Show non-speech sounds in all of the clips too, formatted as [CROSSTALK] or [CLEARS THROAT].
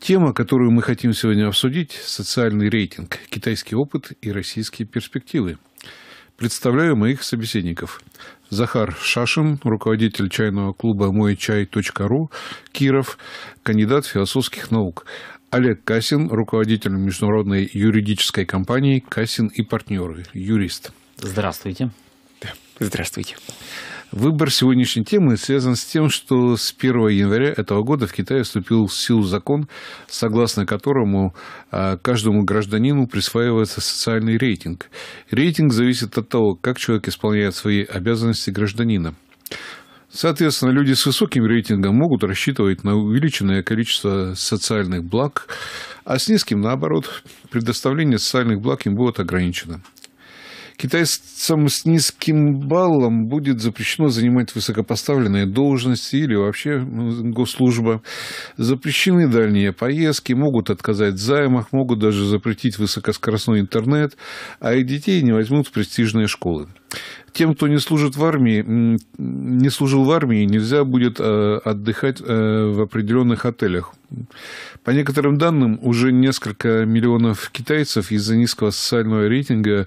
Тема, которую мы хотим сегодня обсудить – социальный рейтинг, китайский опыт и российские перспективы. Представляю моих собеседников. Захар Шашин, руководитель чайного клуба мойчай.ру, Киров, кандидат философских наук. Олег Касин, руководитель международной юридической компании «Касин и партнеры», юрист. Здравствуйте. Здравствуйте. Выбор сегодняшней темы связан с тем, что с 1 января этого года в Китае вступил в силу закон, согласно которому а, каждому гражданину присваивается социальный рейтинг. Рейтинг зависит от того, как человек исполняет свои обязанности гражданина. Соответственно, люди с высоким рейтингом могут рассчитывать на увеличенное количество социальных благ, а с низким, наоборот, предоставление социальных благ им будет ограничено. Китайцам с низким баллом будет запрещено занимать высокопоставленные должности или вообще ну, госслужба. Запрещены дальние поездки, могут отказать в займах, могут даже запретить высокоскоростной интернет, а и детей не возьмут в престижные школы. Тем, кто не служит в армии, не служил в армии, нельзя будет э, отдыхать э, в определенных отелях. По некоторым данным, уже несколько миллионов китайцев из-за низкого социального рейтинга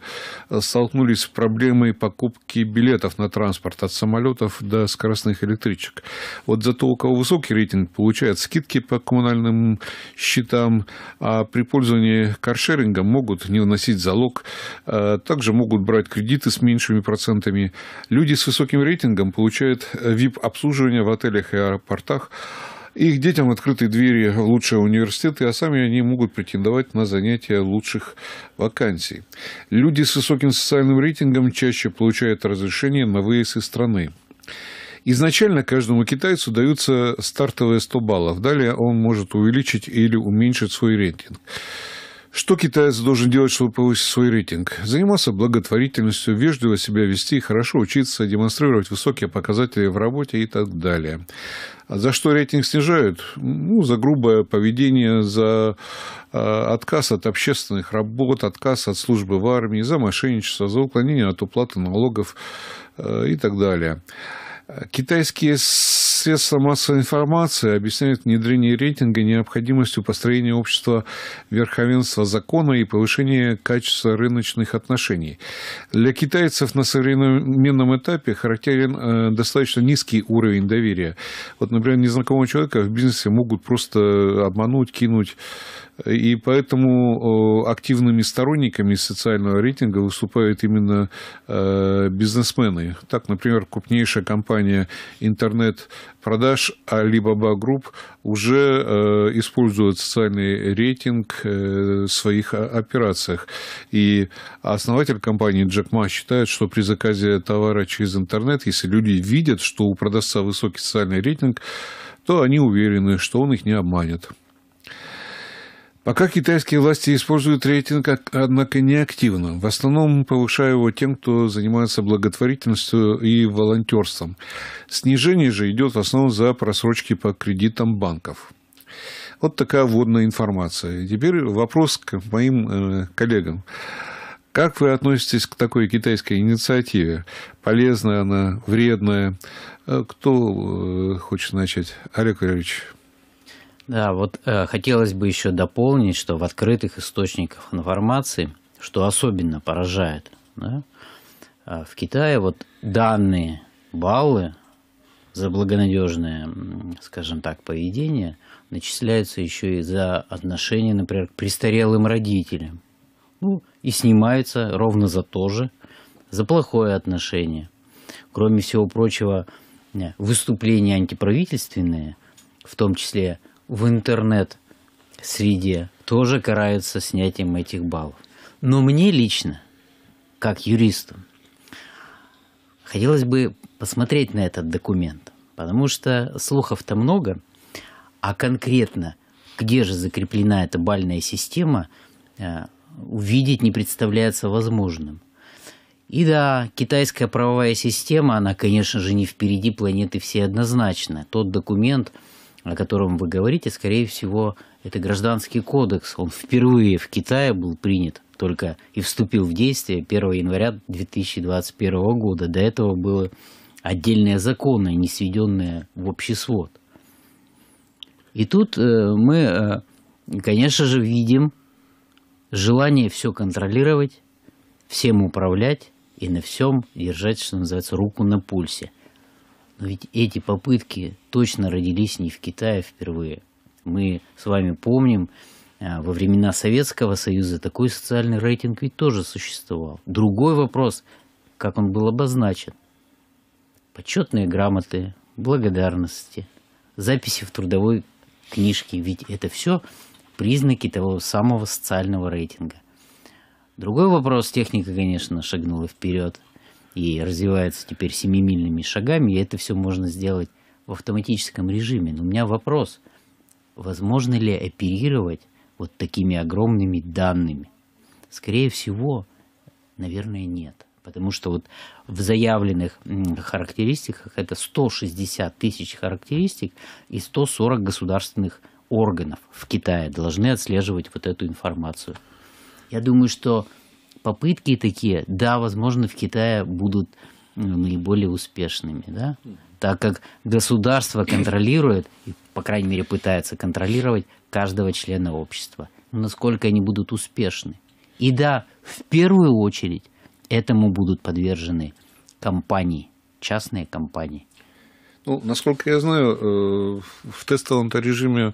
э, столкнулись с проблемой покупки билетов на транспорт от самолетов до скоростных электричек. Вот зато у кого высокий рейтинг, получают скидки по коммунальным счетам, а при пользовании каршерингом могут не вносить залог, также могут брать кредиты с меньшим большими процентами. Люди с высоким рейтингом получают VIP-обслуживание э, в отелях и аэропортах. Их детям открыты двери в лучшие университеты, а сами они могут претендовать на занятия лучших вакансий. Люди с высоким социальным рейтингом чаще получают разрешение на выезд из страны. Изначально каждому китайцу даются стартовые 100 баллов. Далее он может увеличить или уменьшить свой рейтинг. Что китаец должен делать, чтобы повысить свой рейтинг? Заниматься благотворительностью, вежливо себя вести, хорошо учиться, демонстрировать высокие показатели в работе и так далее. А за что рейтинг снижают? Ну, за грубое поведение, за а, отказ от общественных работ, отказ от службы в армии, за мошенничество, за уклонение от уплаты налогов э, и так далее. Китайские средства массовой информации объясняют внедрение рейтинга необходимостью построения общества верховенства закона и повышения качества рыночных отношений. Для китайцев на современном этапе характерен э, достаточно низкий уровень доверия. Вот, например, незнакомого человека в бизнесе могут просто обмануть, кинуть и поэтому э, активными сторонниками социального рейтинга выступают именно э, бизнесмены. Так, например, крупнейшая компания интернет-продаж Alibaba Group уже э, использует социальный рейтинг в своих операциях. И основатель компании Джек Ма считает, что при заказе товара через интернет, если люди видят, что у продавца высокий социальный рейтинг, то они уверены, что он их не обманет. Пока китайские власти используют рейтинг, однако неактивно, в основном повышая его тем, кто занимается благотворительностью и волонтерством. Снижение же идет в основном за просрочки по кредитам банков. Вот такая вводная информация. Теперь вопрос к моим э, коллегам. Как вы относитесь к такой китайской инициативе? Полезная она, вредная? Э, кто э, хочет начать? Олег Валерьевич. Да, вот э, хотелось бы еще дополнить, что в открытых источниках информации, что особенно поражает, да, а, в Китае вот данные баллы за благонадежное, скажем так, поведение начисляются еще и за отношения, например, к престарелым родителям. Ну, и снимаются ровно за то же, за плохое отношение. Кроме всего прочего, э, выступления антиправительственные, в том числе в интернет-среде тоже карается снятием этих баллов. Но мне лично, как юристу, хотелось бы посмотреть на этот документ, потому что слухов-то много, а конкретно, где же закреплена эта бальная система, э, увидеть не представляется возможным. И да, китайская правовая система, она, конечно же, не впереди планеты все однозначно. Тот документ, о котором вы говорите, скорее всего, это гражданский кодекс. Он впервые в Китае был принят только и вступил в действие 1 января 2021 года. До этого было отдельные законы, не сведенные в общий свод. И тут э, мы, э, конечно же, видим желание все контролировать, всем управлять и на всем держать, что называется, руку на пульсе – но ведь эти попытки точно родились не в Китае впервые. Мы с вами помним, э, во времена Советского Союза такой социальный рейтинг ведь тоже существовал. Другой вопрос, как он был обозначен. Почетные грамоты, благодарности, записи в трудовой книжке, ведь это все признаки того самого социального рейтинга. Другой вопрос, техника, конечно, шагнула вперед – и развивается теперь семимильными шагами, и это все можно сделать в автоматическом режиме. Но у меня вопрос, возможно ли оперировать вот такими огромными данными? Скорее всего, наверное, нет. Потому что вот в заявленных характеристиках это 160 тысяч характеристик и 140 государственных органов в Китае должны отслеживать вот эту информацию. Я думаю, что попытки такие, да, возможно, в Китае будут э, наиболее успешными, да, так как государство контролирует, и, по крайней мере, пытается контролировать каждого члена общества, насколько они будут успешны. И да, в первую очередь этому будут подвержены компании, частные компании, ну, насколько я знаю, э, в тестовом-то режиме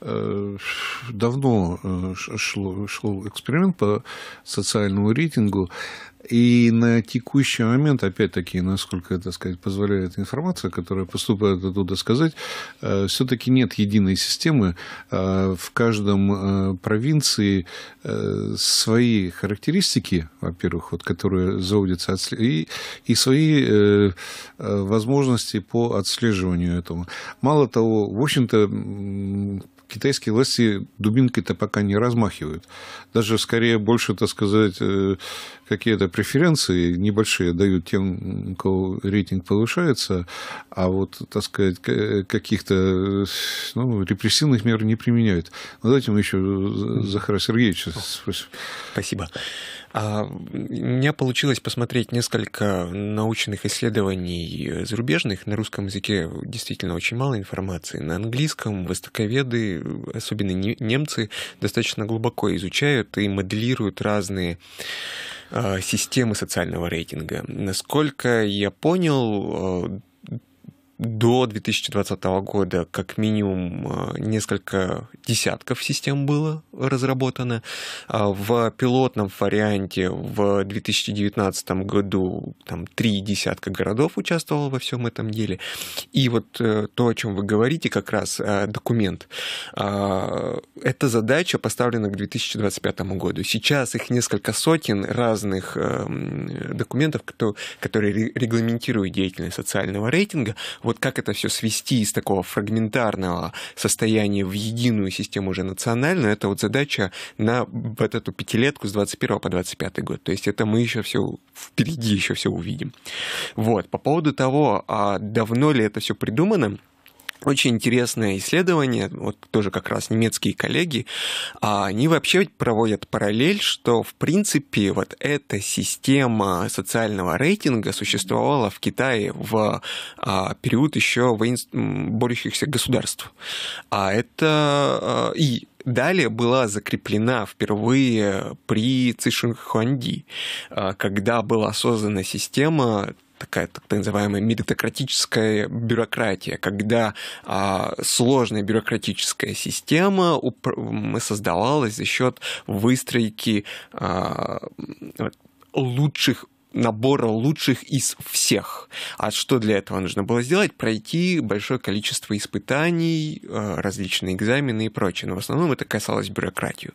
э, давно э, шел, эксперимент по социальному рейтингу. И на текущий момент, опять-таки, насколько, так сказать, позволяет информация, которая поступает оттуда сказать, э, все-таки нет единой системы. Э, в каждом э, провинции свои характеристики, во-первых, вот, которые заводятся, от, и, и свои возможности по отслеживанию этого. Мало того, в общем-то, китайские власти дубинкой-то пока не размахивают. Даже скорее больше, так сказать, э, какие-то преференции небольшие дают тем, у кого рейтинг повышается, а вот, так сказать, каких-то ну, репрессивных мер не применяют. Но давайте мы еще э, Захара Сергеевича спросим. Спасибо. А у меня получилось посмотреть несколько научных исследований э, зарубежных. На русском языке действительно очень мало информации. На английском востоковеды, э, особенно немцы, достаточно глубоко изучают и моделируют разные а, системы социального рейтинга. Насколько я понял, э, до 2020 года как минимум э, несколько десятков систем было разработано. А в пилотном варианте в 2019 году там три десятка городов участвовало во всем этом деле. И вот э, то, о чем вы говорите, как раз э, документ, а, эта задача поставлена к 2025 году. Сейчас их несколько сотен разных эм, документов, которые регламентируют деятельность социального рейтинга. Вот вот как это все свести из такого фрагментарного состояния в единую систему уже национальную, это вот задача на вот эту пятилетку с 21 по 25 год. То есть это мы еще все впереди еще все увидим. Вот, по поводу того, а давно ли это все придумано, очень интересное исследование, вот тоже как раз немецкие коллеги, а они вообще проводят параллель, что в принципе вот эта система социального рейтинга существовала в Китае в а, период еще воин... борющихся государств. А это а, и далее была закреплена впервые при Цишинхуанди, когда была создана система такая так называемая меритократическая бюрократия, когда а, сложная бюрократическая система создавалась за счет выстройки а, лучших набора лучших из всех. А что для этого нужно было сделать? Пройти большое количество испытаний, э, различные экзамены и прочее. Но в основном это касалось бюрократию.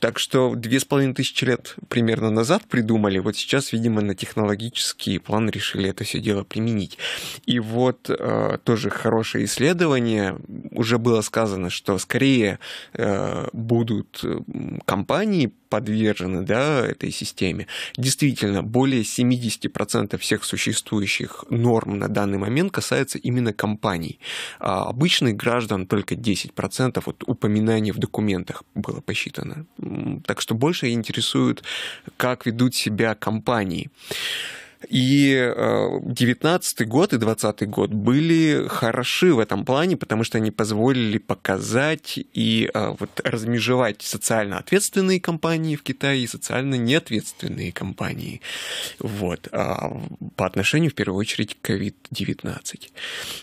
Так что две с половиной тысячи лет примерно назад придумали, вот сейчас, видимо, на технологический план решили это все дело применить. И вот э, тоже хорошее исследование, уже было сказано, что скорее э, будут компании подвержены да, этой системе. Действительно, более 70% всех существующих норм на данный момент касается именно компаний. А обычных граждан только 10%, вот упоминаний в документах было посчитано. Так что больше интересует, как ведут себя компании. И 19 э, год и 20 год были хороши в этом плане, потому что они позволили показать и э, вот размежевать социально ответственные компании в Китае и социально неответственные компании. Вот. А по отношению, в первую очередь, к COVID-19.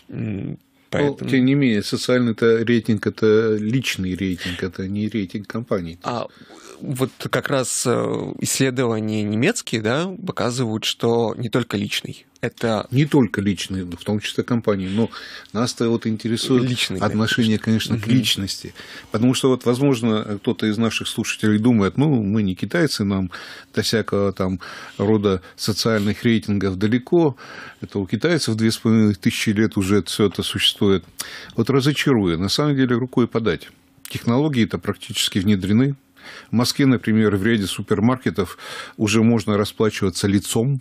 Ну, поэтому... Но, тем не менее, социальный -то рейтинг это личный рейтинг, это не рейтинг компании. А, вот как раз э, исследования немецкие да, показывают, что не только личный. Это... Не только личный, в том числе компании, но нас-то вот интересует личный, отношение, да, конечно, угу. к личности. Потому что вот, возможно, кто-то из наших слушателей думает, ну, мы не китайцы, нам до всякого там рода социальных рейтингов далеко, это у китайцев тысячи лет уже все это существует. Вот разочарую, на самом деле рукой подать. Технологии-то практически внедрены, в Москве, например, в ряде супермаркетов уже можно расплачиваться лицом,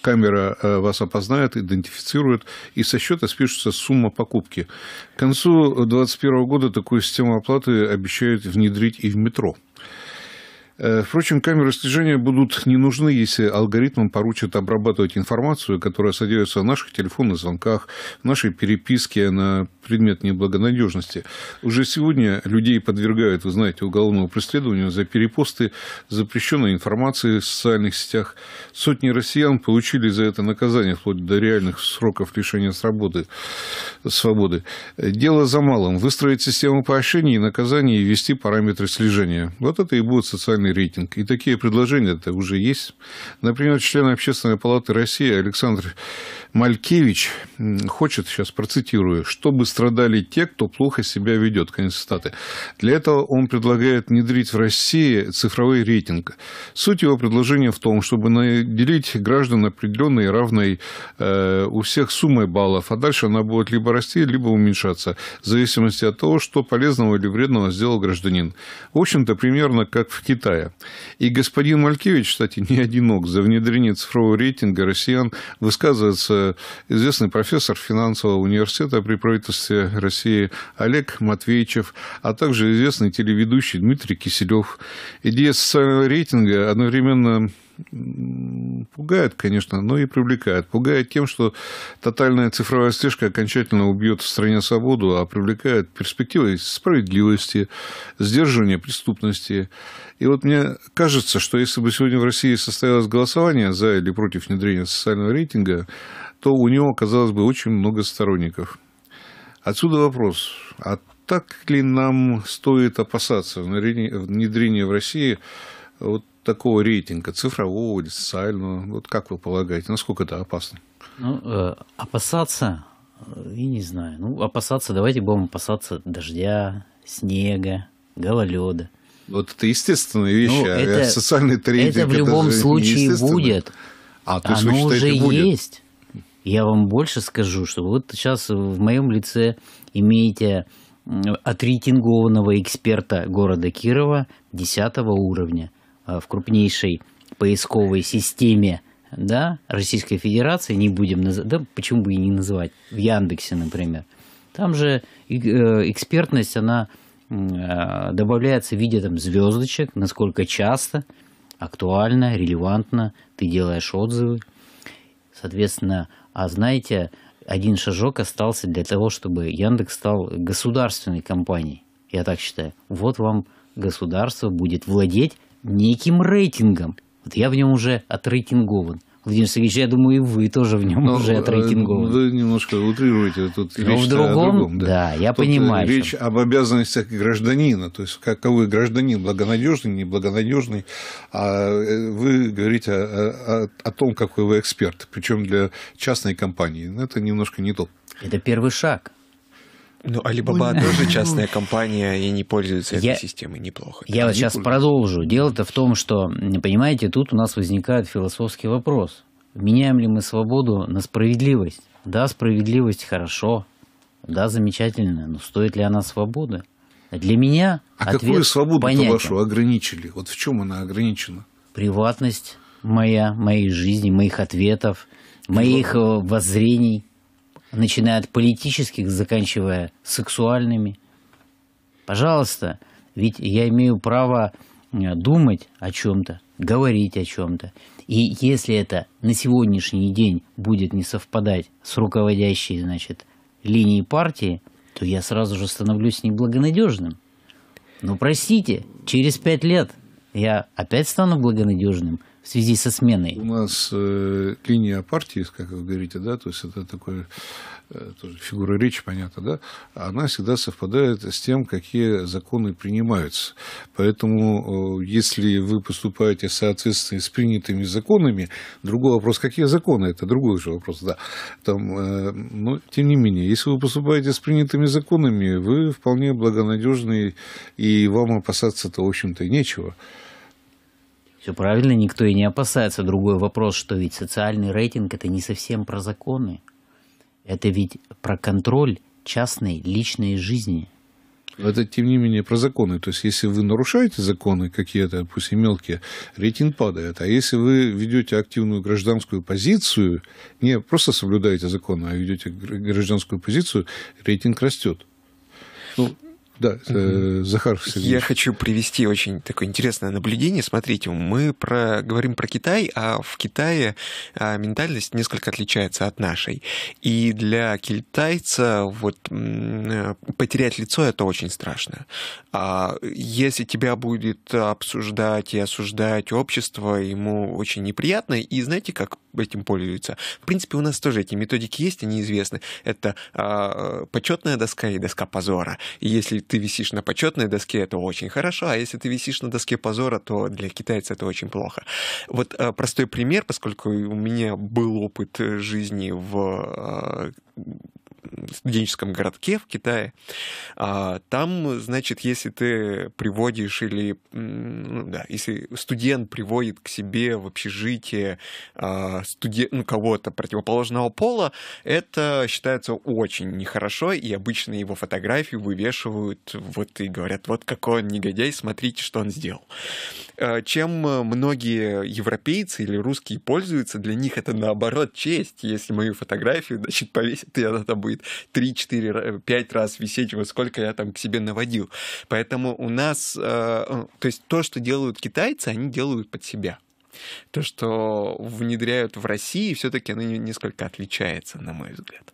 камера э, вас опознает, идентифицирует, и со счета спишется сумма покупки. К концу 2021 года такую систему оплаты обещают внедрить и в метро. Э, впрочем, камеры слежения будут не нужны, если алгоритмам поручат обрабатывать информацию, которая содержится в наших телефонных звонках, в нашей переписке на предмет неблагонадежности. Уже сегодня людей подвергают, вы знаете, уголовному преследованию за перепосты запрещенной информации в социальных сетях. Сотни россиян получили за это наказание, вплоть до реальных сроков лишения свободы. свободы. Дело за малым – выстроить систему поощрений и наказаний, и ввести параметры слежения. Вот это и будет социальная социальный рейтинг. И такие предложения-то уже есть. Например, член Общественной палаты России Александр Малькевич хочет, сейчас процитирую, чтобы страдали те, кто плохо себя ведет. Конец цитаты. Для этого он предлагает внедрить в России цифровой рейтинг. Суть его предложения в том, чтобы наделить граждан определенной равной э, у всех суммой баллов, а дальше она будет либо расти, либо уменьшаться, в зависимости от того, что полезного или вредного сделал гражданин. В общем-то, примерно как в Китае. Китая. И господин Малькевич, кстати, не одинок. За внедрение цифрового рейтинга россиян высказывается известный профессор финансового университета при правительстве России Олег Матвеичев, а также известный телеведущий Дмитрий Киселев. Идея социального рейтинга одновременно Пугает, конечно, но и привлекает. Пугает тем, что тотальная цифровая слежка окончательно убьет в стране свободу, а привлекает перспективы справедливости, сдерживания преступности. И вот мне кажется, что если бы сегодня в России состоялось голосование за или против внедрения социального рейтинга, то у него оказалось бы очень много сторонников. Отсюда вопрос, а так ли нам стоит опасаться внедрения в России вот такого рейтинга, цифрового или социального? Вот как вы полагаете, насколько это опасно? Ну, э, опасаться, э, я не знаю. Ну, опасаться, давайте будем опасаться дождя, снега, гололеда. Вот это естественные вещи, ну, а социальный трейдинг... Это в любом это случае будет. А, то есть Оно вы считаете, уже будет? есть. Я вам больше скажу, что вот сейчас в моем лице имеете отрейтингованного эксперта города Кирова 10 уровня – Э, в крупнейшей поисковой системе да, Российской Федерации, не будем называть, да почему бы и не называть, в Яндексе, например. Там же э, экспертность, она э, добавляется в виде там, звездочек, насколько часто, актуально, релевантно ты делаешь отзывы. Соответственно, а знаете, один шажок остался для того, чтобы Яндекс стал государственной компанией. Я так считаю. Вот вам государство будет владеть неким рейтингом. Вот я в нем уже отрейтингован. Владимир Сергеевич, я думаю, и вы тоже в нем Но, ну, уже э, отрейтингованы. Вы немножко утрируете, тут Но ну, речь в другом, о другом. Да, да я тут э, понимаю. Речь что... об обязанностях гражданина, то есть каковы гражданин, благонадежный, неблагонадежный. А э, вы говорите о, о, о том, какой вы эксперт, причем для частной компании. Это немножко не то. Это первый шаг. Ну, Alibaba тоже частная компания и не пользуется этой я, системой неплохо. Я вот сейчас продолжу. Дело-то в том, что, понимаете, тут у нас возникает философский вопрос. Меняем ли мы свободу на справедливость? Да, справедливость хорошо, да, замечательно, но стоит ли она свободы? Для меня А ответ какую свободу вашу ограничили? Вот в чем она ограничена? Приватность моя, моей жизни, моих ответов, моих э, воззрений – начиная от политических, заканчивая сексуальными. Пожалуйста, ведь я имею право э, думать о чем-то, говорить о чем-то. И если это на сегодняшний день будет не совпадать с руководящей, значит, линией партии, то я сразу же становлюсь неблагонадежным. Но простите, через пять лет я опять стану благонадежным – в связи со сменой? У нас э, линия партии, как вы говорите, да, то есть это такое э, тоже фигура речи, понятно, да, она всегда совпадает с тем, какие законы принимаются. Поэтому, если вы поступаете соответственно с принятыми законами, другой вопрос, какие законы, это другой же вопрос, да. Там, э, но, тем не менее, если вы поступаете с принятыми законами, вы вполне благонадежный, и вам опасаться-то, в общем-то, нечего. Все правильно, никто и не опасается. Другой вопрос, что ведь социальный рейтинг это не совсем про законы. Это ведь про контроль частной личной жизни. Это, тем не менее, про законы. То есть, если вы нарушаете законы какие-то, пусть и мелкие, рейтинг падает. А если вы ведете активную гражданскую позицию, не просто соблюдаете законы, а ведете гражданскую позицию, рейтинг растет. Ну, да, угу. Захар Сергеевич. Я хочу привести очень такое интересное наблюдение. Смотрите, мы про, говорим про Китай, а в Китае а, ментальность несколько отличается от нашей. И для китайца вот потерять лицо — это очень страшно. А Если тебя будет обсуждать и осуждать общество, ему очень неприятно. И знаете, как этим пользуются? В принципе, у нас тоже эти методики есть, они известны. Это а, почетная доска и доска позора. И если ты висишь на почетной доске, это очень хорошо, а если ты висишь на доске позора, то для китайца это очень плохо. Вот э, простой пример, поскольку у меня был опыт э, жизни в э, студенческом городке в Китае. А, там, значит, если ты приводишь или ну да, если студент приводит к себе в общежитие а, студен... ну, кого-то противоположного пола, это считается очень нехорошо, и обычно его фотографии вывешивают вот и говорят, вот какой он негодяй, смотрите, что он сделал. А, чем многие европейцы или русские пользуются, для них это наоборот честь. Если мою фотографию, значит, повесят, и она там будет будет 3-4-5 раз висеть, вот сколько я там к себе наводил. Поэтому у нас, э, э, то есть то, что делают китайцы, они делают под себя. То, что внедряют в России, все-таки оно несколько отличается, на мой взгляд.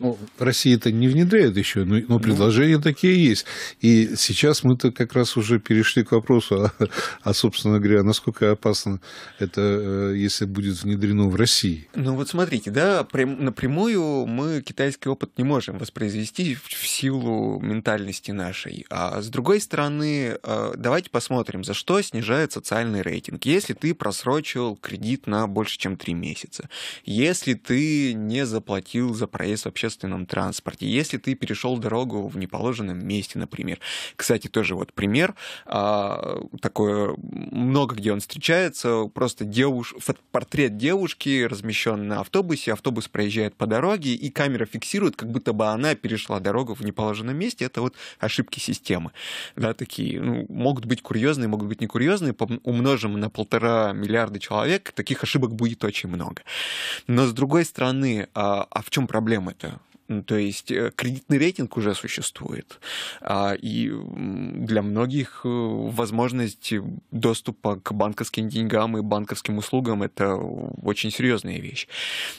Ну, Россия это не внедряет еще, но, но ну. предложения ну. такие есть. И сейчас мы-то как раз уже перешли к вопросу, а, а, собственно говоря, насколько опасно это, э, если будет внедрено в России. Ну вот смотрите, да, прям, напрямую мы китайский опыт не можем воспроизвести в, в силу ментальности нашей. А с другой стороны, э, давайте посмотрим, за что снижает социальный рейтинг. Если ты просрочил кредит на больше, чем три месяца, если ты не заплатил за проезд вообще общественном транспорте, если ты перешел дорогу в неположенном месте, например. Кстати, тоже вот пример, а, такое много где он встречается, просто девуш... портрет девушки размещен на автобусе, автобус проезжает по дороге, и камера фиксирует, как будто бы она перешла дорогу в неположенном месте, это вот ошибки системы. Да, такие, ну, могут быть курьезные, могут быть не курьезные, умножим на полтора миллиарда человек, таких ошибок будет очень много. Но с другой стороны, а, а в чем проблема это то есть э, кредитный рейтинг уже существует. А, и для многих э, возможность доступа к банковским деньгам и банковским услугам — это очень серьезная вещь.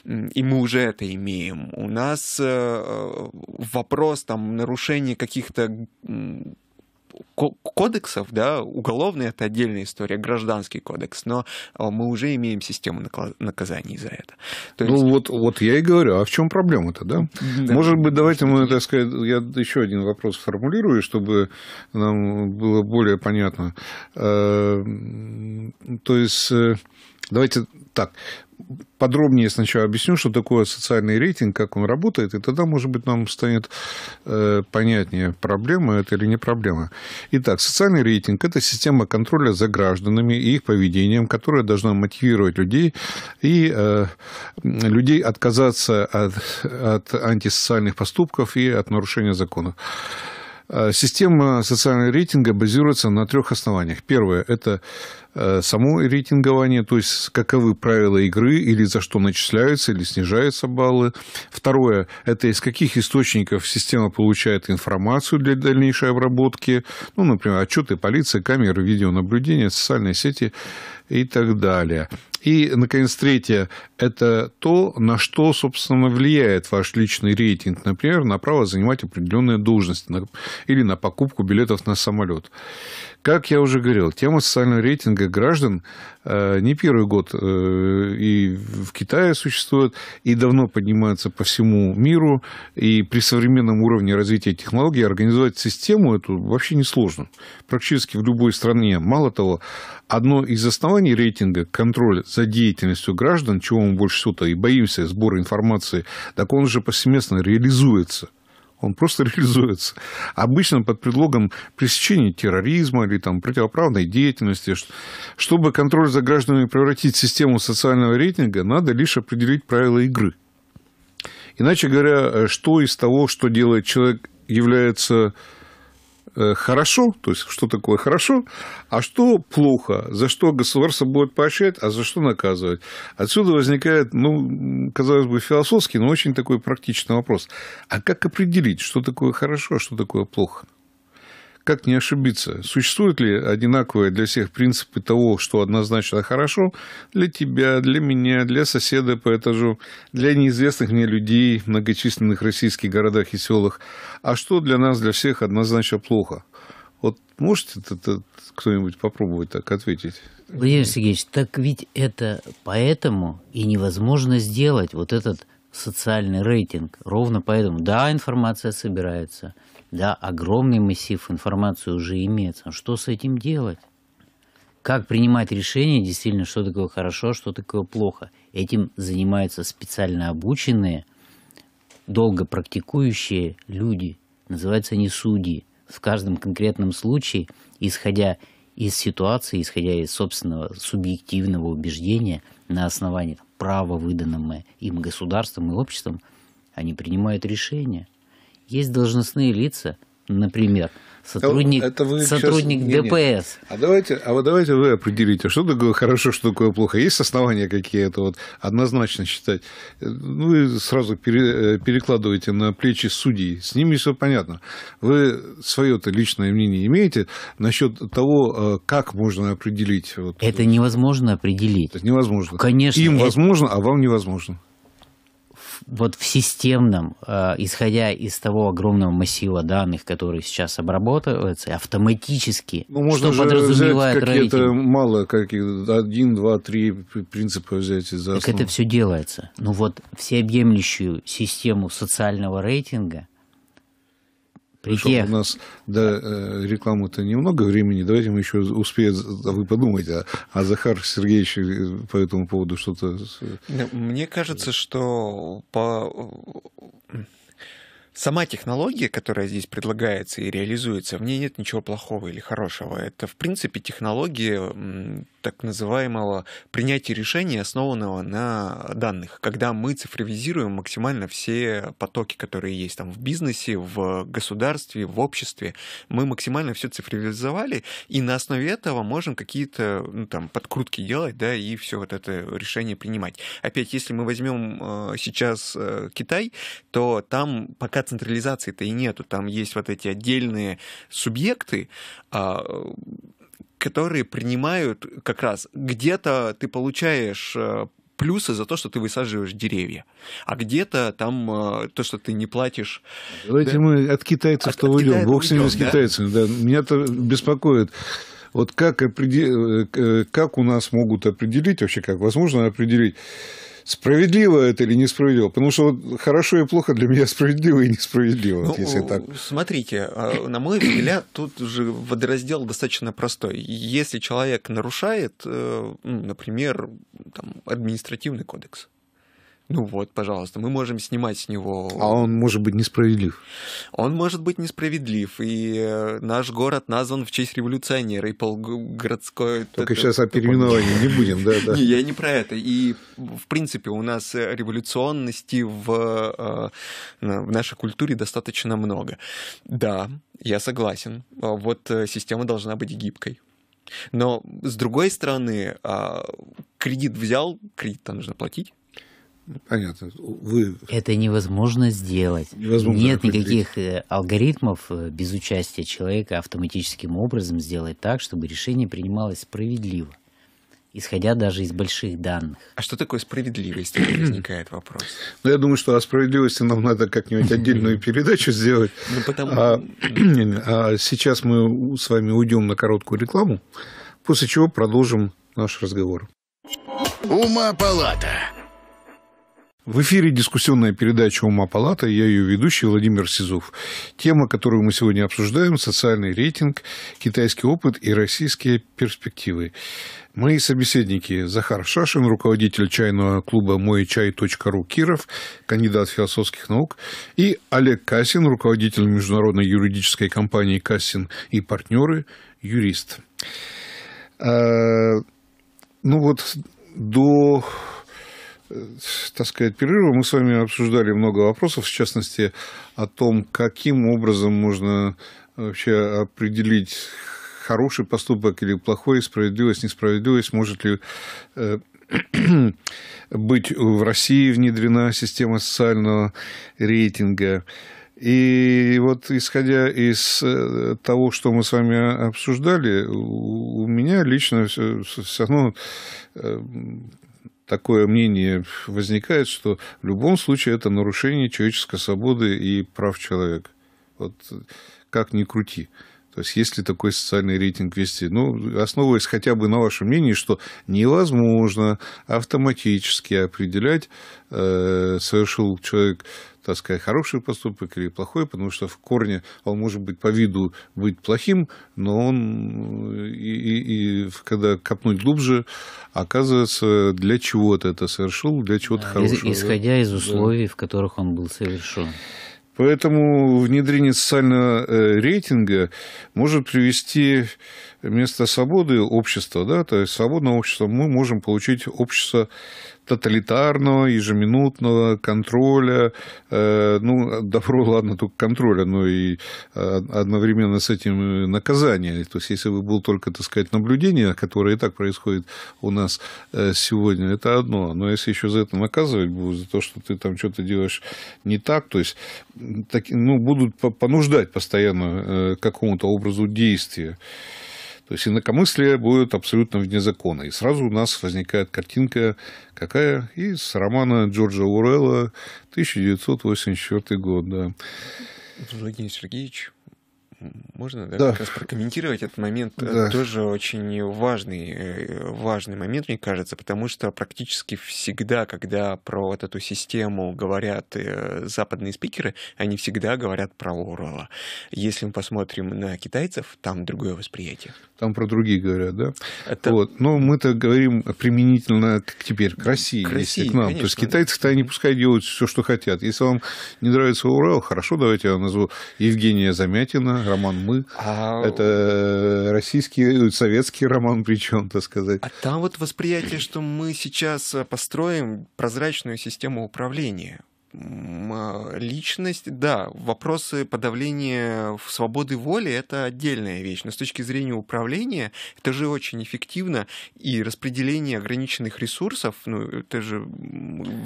И мы уже это имеем. У нас э, вопрос там, нарушения каких-то кодексов, да, уголовный это отдельная история, гражданский кодекс, но э, мы уже имеем систему наказаний за это. То ну, есть... Ну вот, вот я и говорю, а в чем проблема-то, да? да? Может быть, давайте мы, так сказать, я еще один вопрос формулирую, чтобы нам было более понятно. Э, то есть, э, давайте так, подробнее сначала объясню, что такое социальный рейтинг, как он работает, и тогда, может быть, нам станет э, понятнее, проблема это или не проблема. Итак, социальный рейтинг – это система контроля за гражданами и их поведением, которая должна мотивировать людей и э, людей отказаться от, от антисоциальных поступков и от нарушения закона. Э, система социального рейтинга базируется на трех основаниях. Первое – это э, само рейтингование, то есть каковы правила игры или за что начисляются или снижаются баллы. Второе – это из каких источников система получает информацию для дальнейшей обработки, ну, например, отчеты полиции, камеры видеонаблюдения, социальные сети и так далее. И, наконец, третье – это то, на что, собственно, влияет ваш личный рейтинг. Например, на право занимать определенные должности или на покупку билетов на самолет. Как я уже говорил, тема социального рейтинга граждан э, не первый год э, и в Китае существует, и давно поднимается по всему миру, и при современном уровне развития технологий организовать систему эту вообще несложно. Практически в любой стране. Мало того, одно из оснований рейтинга – контроль за деятельностью граждан, чего мы больше всего-то и боимся, сбора информации, так он же повсеместно реализуется – он просто [LAUGHS] реализуется. Обычно под предлогом пресечения терроризма или там, противоправной деятельности. Чтобы контроль за гражданами превратить в систему социального рейтинга, надо лишь определить правила игры. Иначе говоря, э, что из того, что делает человек, является Э, хорошо, то есть что такое хорошо, а что плохо, за что государство будет поощрять, а за что наказывать. Отсюда возникает, ну, казалось бы, философский, но очень такой практичный вопрос. А как определить, что такое хорошо, а что такое плохо? как не ошибиться? Существуют ли одинаковые для всех принципы того, что однозначно хорошо для тебя, для меня, для соседа по этажу, для неизвестных мне людей в многочисленных российских городах и селах, а что для нас, для всех однозначно плохо? Вот можете кто-нибудь попробовать так ответить? Владимир Сергеевич, так ведь это поэтому и невозможно сделать вот этот социальный рейтинг. Ровно поэтому, да, информация собирается – да, огромный массив информации уже имеется. Что с этим делать? Как принимать решение действительно, что такое хорошо, что такое плохо? Этим занимаются специально обученные, долго практикующие люди. Называются они судьи. В каждом конкретном случае, исходя из ситуации, исходя из собственного субъективного убеждения на основании там, права, выданного им государством и обществом, они принимают решения – есть должностные лица, например, сотрудник, это вы сотрудник сейчас... ДПС. Нет, нет. А давайте, а вот давайте вы определите, что такое хорошо, что такое плохо. Есть основания какие-то вот однозначно считать. Ну, вы сразу пере, э, перекладываете на плечи судей. С ними все понятно. Вы свое-то личное мнение имеете насчет того, э, как можно определить. Вот, это невозможно определить. Это невозможно. Конечно. Им это... возможно, а вам невозможно вот в системном, э, исходя из того огромного массива данных, которые сейчас обрабатываются автоматически, ну, можно что же подразумевает какие-то рейтинг? мало, каких один, два, три принципа взять из-за Как это все делается. Ну вот всеобъемлющую систему социального рейтинга Пришел у нас до да, э, рекламы-то немного времени. Давайте мы еще успеем... А вы подумайте, а, а Захар Сергеевич э, по этому поводу что-то... Э, ну, мне кажется, что по сама технология, которая здесь предлагается и реализуется, в ней нет ничего плохого или хорошего. Это, в принципе, технология так называемого принятия решений, основанного на данных, когда мы цифровизируем максимально все потоки, которые есть там в бизнесе, в государстве, в обществе. Мы максимально все цифровизовали, и на основе этого можем какие-то ну, там подкрутки делать, да, и все вот это решение принимать. Опять, если мы возьмем э, сейчас э, Китай, то там пока пока централизации-то и нету. Там есть вот эти отдельные субъекты, а, которые принимают как раз где-то ты получаешь э, плюсы за то, что ты высаживаешь деревья. А где-то там э, то, что ты не платишь... Давайте да? мы от китайцев-то от, уйдем. От Бог с ними, с китайцами. Да? Да. Меня-то беспокоит. Вот как, определ... Э, э, как у нас могут определить, вообще как возможно определить Справедливо это или несправедливо? Потому что вот хорошо и плохо для меня справедливо и несправедливо, ну, вот если так. Смотрите, а, на мой взгляд, тут же водораздел достаточно простой. Если человек нарушает, э, ну, например, там, административный кодекс, ну вот, пожалуйста, мы можем снимать с него. А он может быть несправедлив. Он может быть несправедлив. И э, наш город назван в честь революционера, и полгородское... Только это, сейчас о переименовании не будем, да, Не, я не про это. И, в принципе, у нас э, революционности э, в нашей культуре достаточно много. Да, я согласен. А вот система должна быть гибкой. Но, с другой стороны, а, кредит взял, кредит там нужно платить, Понятно. Вы... Это невозможно сделать. Невозможно Нет никаких э, алгоритмов э, без участия человека автоматическим образом сделать так, чтобы решение принималось справедливо, исходя даже из больших данных. А что такое справедливость? возникает вопрос. Ну, я думаю, что о справедливости нам надо как-нибудь отдельную [LAUGHS] передачу сделать. Ну, а, [CLEARS THROAT] а сейчас мы с вами уйдем на короткую рекламу, после чего продолжим наш разговор. Ума палата. В эфире дискуссионная передача «Ума палата», я ее ведущий Владимир Сизов. Тема, которую мы сегодня обсуждаем – социальный рейтинг, китайский опыт и российские перспективы. Мои собеседники – Захар Шашин, руководитель чайного клуба «Мой чай.ру» Киров, кандидат философских наук, и Олег Касин, руководитель международной юридической компании «Касин и партнеры», юрист. А, ну вот до так сказать, перерыва мы с вами обсуждали много вопросов, в частности, о том, каким образом можно э, вообще определить хороший поступок или плохой, справедливость, несправедливость, может ли э, [CLEARS THROAT] быть в России внедрена система социального рейтинга. И вот исходя из э, того, что мы с вами обсуждали, у меня лично все, все равно такое мнение возникает, что в любом случае это нарушение человеческой свободы и прав человека. Вот как ни крути. То есть есть ли такой социальный рейтинг вести? Ну, основываясь хотя бы на вашем мнении, что невозможно автоматически определять, э, совершил человек так сказать, хороший поступок или плохой, потому что в корне он может быть по виду быть плохим, но он, э, и, и, и когда копнуть глубже, оказывается, для чего-то это совершил, для чего-то да, хорошего. Исходя да? из условий, да. в которых он был совершен. Поэтому внедрение социального э, рейтинга может привести вместо свободы общества, да, то есть свободного общества, мы можем получить общество тоталитарного, ежеминутного контроля, э, ну, добро, [LAUGHS] ладно, только контроля, но и э, одновременно с этим наказания. То есть, если бы было только, так сказать, наблюдение, которое и так происходит у нас э, сегодня, это одно. Но если еще за это наказывать будут, за то, что ты там что-то делаешь не так, то есть, так, ну, будут понуждать постоянно э, к какому-то образу действия. То есть инакомыслие будет абсолютно вне закона. И сразу у нас возникает картинка какая? Из романа Джорджа Уэлла 1984 год. Да. Владимир Сергеевич можно да, да. как раз прокомментировать этот момент? Э, да. Тоже очень важный, э, важный момент, мне кажется, потому что практически всегда, когда про вот эту систему говорят э, западные спикеры, они всегда говорят про Урала Если мы посмотрим на китайцев, там другое восприятие. Там про другие говорят, да? Это... Вот. Но мы-то говорим применительно как теперь к России, к России если к нам. Конечно. То есть китайцы-то они пускай делают все, что хотят. Если вам не нравится Урал, хорошо, давайте я назову Евгения Замятина, роман «Мы». А... Это российский, советский роман [LAUGHS] причем, так сказать. А там вот восприятие, что мы сейчас э, построим прозрачную систему управления. А, личность, да, вопросы подавления свободы воли — это отдельная вещь, но с точки зрения управления это же очень эффективно, и распределение ограниченных ресурсов, ну, это же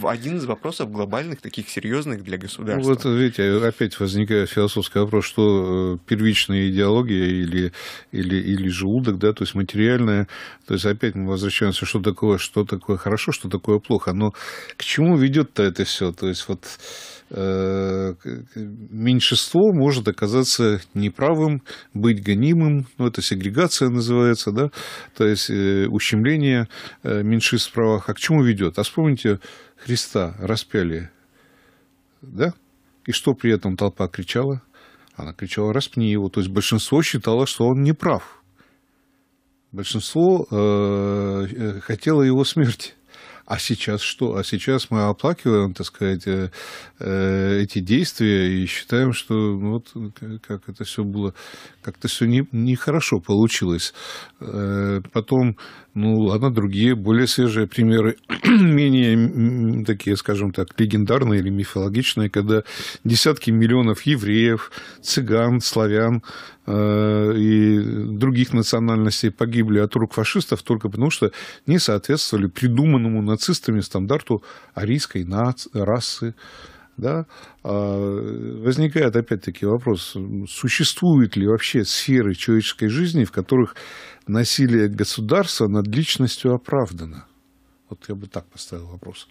один из вопросов глобальных, таких серьезных для ну, государства. вот видите, опять возникает философский вопрос, что э, первичная идеология или, или, или желудок, да, то есть материальное, то есть опять мы возвращаемся, что такое, что такое хорошо, что такое плохо, но к чему ведет-то это все? То есть вот э, меньшинство может оказаться неправым, быть гонимым, ну, это сегрегация называется, да, то есть э, ущемление э, меньшинств в правах. А к чему ведет? А вспомните, Христа распяли, да? И что при этом толпа кричала? Она кричала «распни его». То есть большинство считало, что он неправ. прав. Большинство э, хотело его смерти. А сейчас что? А сейчас мы оплакиваем, так сказать, э, э, эти действия и считаем, что ну, вот как это все было, как-то все нехорошо не, не хорошо получилось. Э, потом ну, ладно, другие, более свежие примеры, [CLEARS THROAT] менее такие, скажем так, легендарные или мифологичные, когда десятки миллионов евреев, цыган, славян э, и других национальностей погибли от рук фашистов только потому, что не соответствовали придуманному нацистами стандарту арийской наци- расы, да, а, возникает опять-таки вопрос, существуют ли вообще сферы человеческой жизни, в которых насилие государства над личностью оправдано? Вот я бы так поставил вопрос.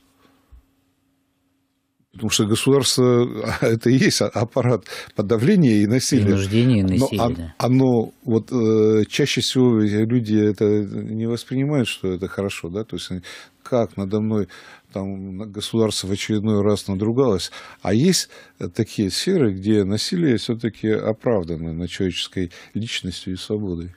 Потому что государство а, – это и есть аппарат подавления и насилия. Принуждения и насилия, Но да. Оно, вот э, чаще всего люди это не воспринимают, что это хорошо, да? То есть как надо мной там государство в очередной раз надругалось. А есть такие сферы, где насилие все-таки оправдано над человеческой личностью и свободой.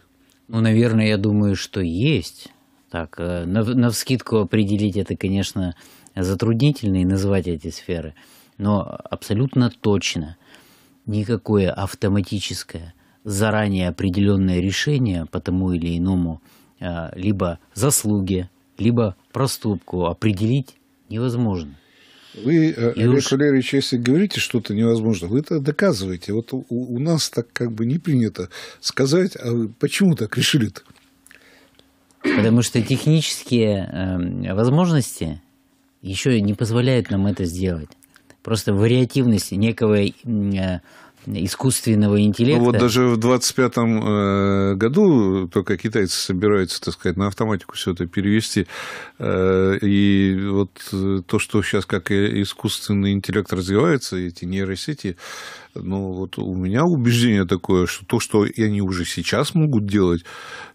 Ну, наверное, я думаю, что есть. Так, э, навскидку определить это, конечно, затруднительно и назвать эти сферы. Но абсолютно точно никакое автоматическое, заранее определенное решение по тому или иному э, либо заслуге, либо проступку определить невозможно. Вы, э, и Олег уж... Валерьевич, если говорите что-то невозможно, вы это доказываете. Вот у, у нас так как бы не принято сказать, а вы почему так решили-то? Потому что технические э, возможности еще не позволяют нам это сделать. Просто вариативность некого э, искусственного интеллекта. Ну, вот даже в 25 э, году только китайцы собираются, так сказать, на автоматику все это перевести. Э, и вот э, то, что сейчас как искусственный интеллект развивается, эти нейросети, но ну, вот у меня убеждение такое, что то, что они уже сейчас могут делать,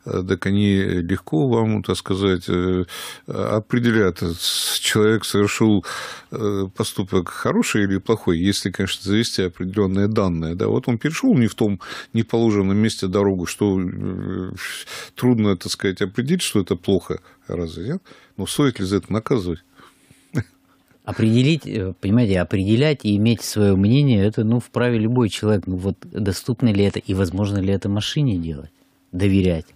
э, так они легко вам, так сказать, э, определят, человек совершил э, поступок хороший или плохой, если, конечно, завести определенные данные. Да, вот он перешел не в том неположенном месте дорогу, что трудно, так сказать, определить, что это плохо. Разве нет? Но стоит ли за это наказывать? Определить, э, понимаете, определять и иметь свое мнение, это, ну, вправе любой человек. Ну, вот доступно ли это и возможно ли это машине делать, доверять?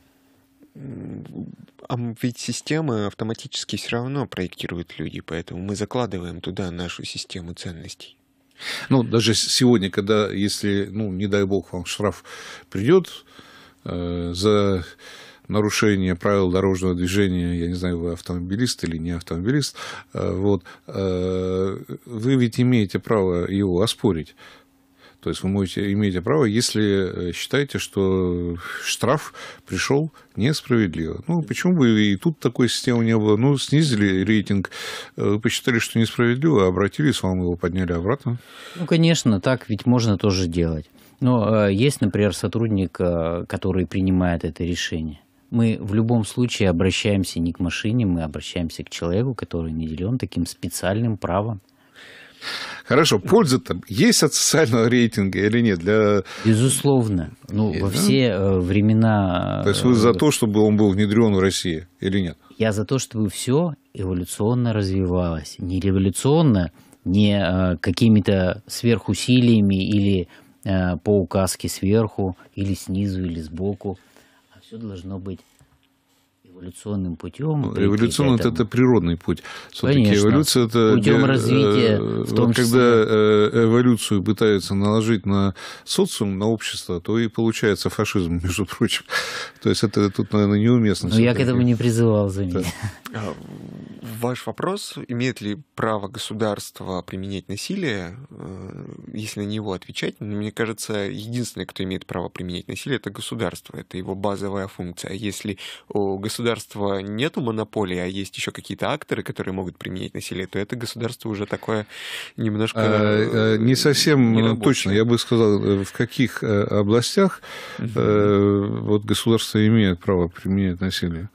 А ведь системы автоматически все равно проектируют люди, поэтому мы закладываем туда нашу систему ценностей. Ну, даже сегодня, когда, если, ну, не дай бог, вам штраф придет э, за нарушение правил дорожного движения, я не знаю, вы автомобилист или не автомобилист, э, вот, э, вы ведь имеете право его оспорить. То есть вы можете, имеете право, если э, считаете, что штраф пришел несправедливо. Ну, почему бы и тут такой системы не было? Ну, снизили рейтинг, вы посчитали, что несправедливо, обратились, вам его подняли обратно. Ну, конечно, так ведь можно тоже делать. Но есть, например, сотрудник, который принимает это решение мы в любом случае обращаемся не к машине, мы обращаемся к человеку, который не наделен таким специальным правом. Хорошо, польза там есть от социального рейтинга или нет? Для... Безусловно. Ну, есть, во да? все э, времена... То есть вы э, за то, чтобы он был внедрен в России или нет? Я за то, чтобы все эволюционно развивалось. Не революционно, не э, какими-то сверхусилиями или по указке сверху, или снизу, или сбоку, все должно быть эволюционным путем. Ну, Революционный это, это природный путь. Все-таки Конечно. эволюция это путем для, э, развития. Э, в том числе... Когда э, эволюцию пытаются наложить на социум, на общество, то и получается фашизм, [LAUGHS] между прочим. то есть это тут, наверное, неуместно. Но ну, я к этому не призывал за меня. А, ваш вопрос, имеет ли право государство применять насилие, если на него отвечать, ну, мне кажется, единственное, кто имеет право применять насилие, это государство, это его базовая функция. А если государство государства нету монополии, а есть еще какие-то акторы, которые могут применять насилие, то это государство уже такое немножко... Э, э, э, не совсем нерабочее. точно. Я бы сказал, в каких областях угу. вот государство имеет право применять насилие.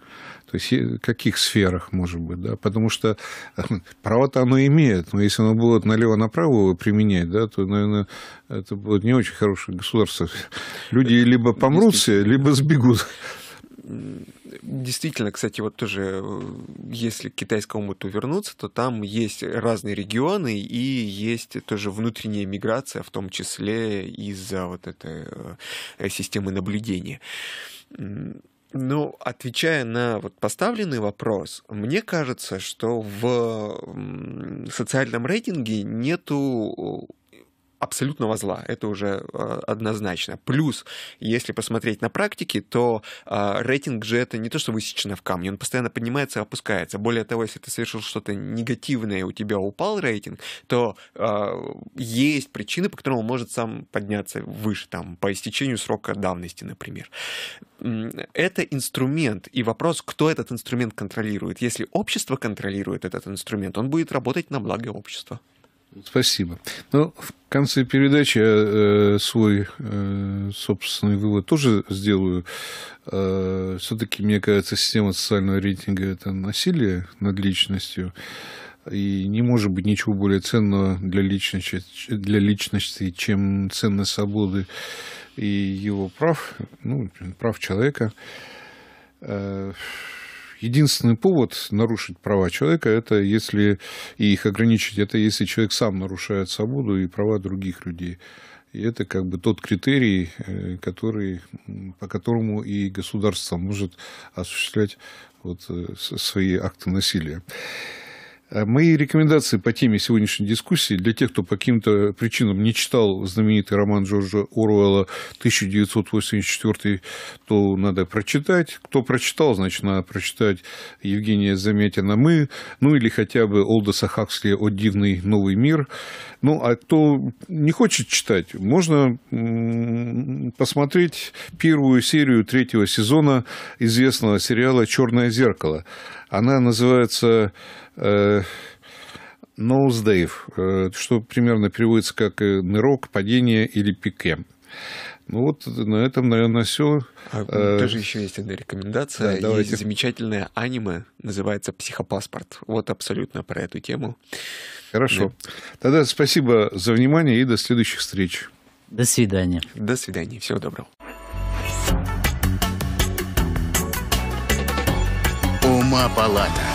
То есть в каких сферах, может быть, да? Потому что [LAUGHS] право-то оно имеет, но если оно будет налево-направо применять, да, то, наверное, это будет не очень хорошее государство. Люди либо помрутся, либо сбегут действительно, кстати, вот тоже, э, если к китайскому муту вернуться, то там есть разные регионы и есть тоже внутренняя миграция, в том числе из-за вот этой э, системы наблюдения. Ну, отвечая на вот поставленный вопрос, мне кажется, что в социальном рейтинге нету абсолютного зла. Это уже э, однозначно. Плюс, если посмотреть на практике, то э, рейтинг же это не то, что высечено в камне. Он постоянно поднимается и опускается. Более того, если ты совершил что-то негативное, у тебя упал рейтинг, то э, есть причины, по которым он может сам подняться выше, там, по истечению срока давности, например. Это инструмент, и вопрос, кто этот инструмент контролирует. Если общество контролирует этот инструмент, он будет работать на благо общества. Спасибо. Ну, в конце передачи я э, свой э, собственный вывод тоже сделаю. Э, Все-таки, мне кажется, система социального рейтинга – это насилие над личностью. И не может быть ничего более ценного для личности, для личности чем ценность свободы и его прав, ну, прав человека. Э, единственный повод нарушить права человека, это если и их ограничить, это если человек сам нарушает свободу и права других людей. И это как бы тот критерий, э, который, по которому и государство может осуществлять вот э, свои акты насилия. А мои рекомендации по теме сегодняшней дискуссии для тех, кто по каким-то причинам не читал знаменитый роман Джорджа Оруэлла «1984», то надо прочитать. Кто прочитал, значит, надо прочитать Евгения Заметина «Мы», ну или хотя бы Олдоса Хаксли «О дивный новый мир». Ну, а кто не хочет читать, можно посмотреть первую серию третьего сезона известного сериала «Черное зеркало». Она называется Э, nose dive, э, что примерно переводится как э, нырок, падение или пике. Ну вот на этом, наверное, все. А, ну, тоже еще есть одна рекомендация. Да, давайте. Есть замечательное аниме, называется «Психопаспорт». Вот абсолютно про эту тему. Хорошо. Да. Тогда спасибо за внимание и до следующих встреч. До свидания. До свидания. Всего доброго. Ума палата.